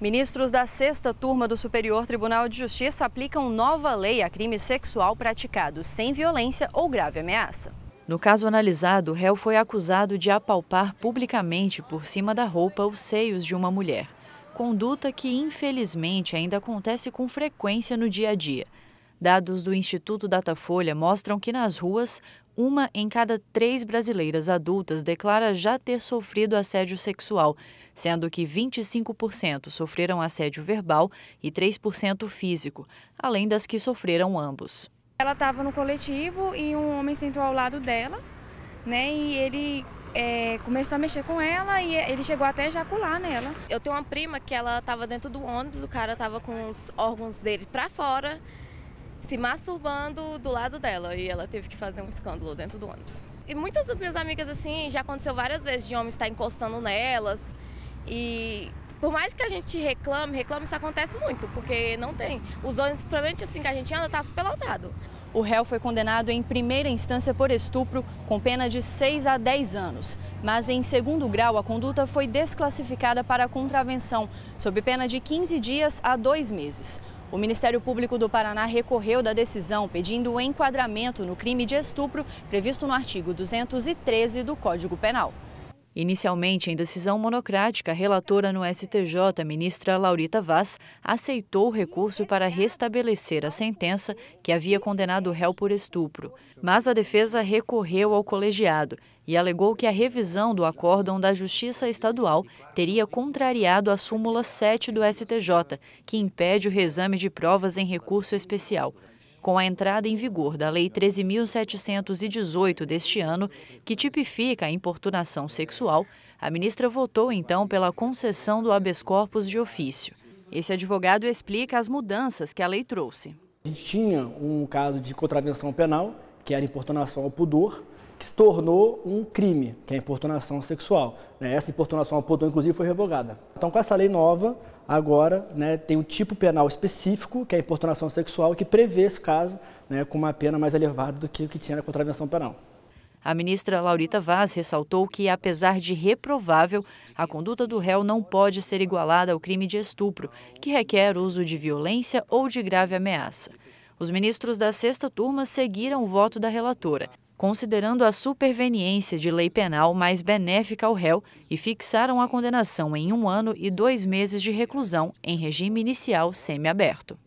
Ministros da sexta turma do Superior Tribunal de Justiça aplicam nova lei a crime sexual praticado sem violência ou grave ameaça. No caso analisado, o réu foi acusado de apalpar publicamente por cima da roupa os seios de uma mulher. Conduta que, infelizmente, ainda acontece com frequência no dia a dia. Dados do Instituto Datafolha mostram que nas ruas, uma em cada três brasileiras adultas declara já ter sofrido assédio sexual, sendo que 25% sofreram assédio verbal e 3% físico, além das que sofreram ambos. Ela estava no coletivo e um homem sentou ao lado dela, né? E ele é, começou a mexer com ela e ele chegou até a ejacular nela. Eu tenho uma prima que ela estava dentro do ônibus, o cara estava com os órgãos dele para fora se masturbando do lado dela e ela teve que fazer um escândalo dentro do ônibus. E muitas das minhas amigas, assim, já aconteceu várias vezes de homens estar encostando nelas e por mais que a gente reclame, reclame, isso acontece muito, porque não tem. Os ônibus, provavelmente assim que a gente anda, está superlotado. O réu foi condenado em primeira instância por estupro, com pena de 6 a 10 anos. Mas em segundo grau, a conduta foi desclassificada para contravenção, sob pena de 15 dias a dois meses. O Ministério Público do Paraná recorreu da decisão pedindo o enquadramento no crime de estupro previsto no artigo 213 do Código Penal. Inicialmente, em decisão monocrática, a relatora no STJ, ministra Laurita Vaz, aceitou o recurso para restabelecer a sentença que havia condenado o réu por estupro. Mas a defesa recorreu ao colegiado e alegou que a revisão do acórdão da Justiça Estadual teria contrariado a súmula 7 do STJ, que impede o reexame de provas em recurso especial com a entrada em vigor da Lei 13.718 deste ano, que tipifica a importunação sexual, a ministra votou então pela concessão do habeas corpus de ofício. Esse advogado explica as mudanças que a lei trouxe. A gente tinha um caso de contravenção penal que era importunação ao pudor, que se tornou um crime, que é a importunação sexual. Né? Essa importunação ao pudor, inclusive, foi revogada. Então, com essa lei nova, agora né, tem um tipo penal específico, que é a importunação sexual, que prevê esse caso né, com uma pena mais elevada do que o que tinha na contravenção penal. A ministra Laurita Vaz ressaltou que, apesar de reprovável, a conduta do réu não pode ser igualada ao crime de estupro, que requer uso de violência ou de grave ameaça. Os ministros da sexta turma seguiram o voto da relatora, considerando a superveniência de lei penal mais benéfica ao réu e fixaram a condenação em um ano e dois meses de reclusão em regime inicial semiaberto.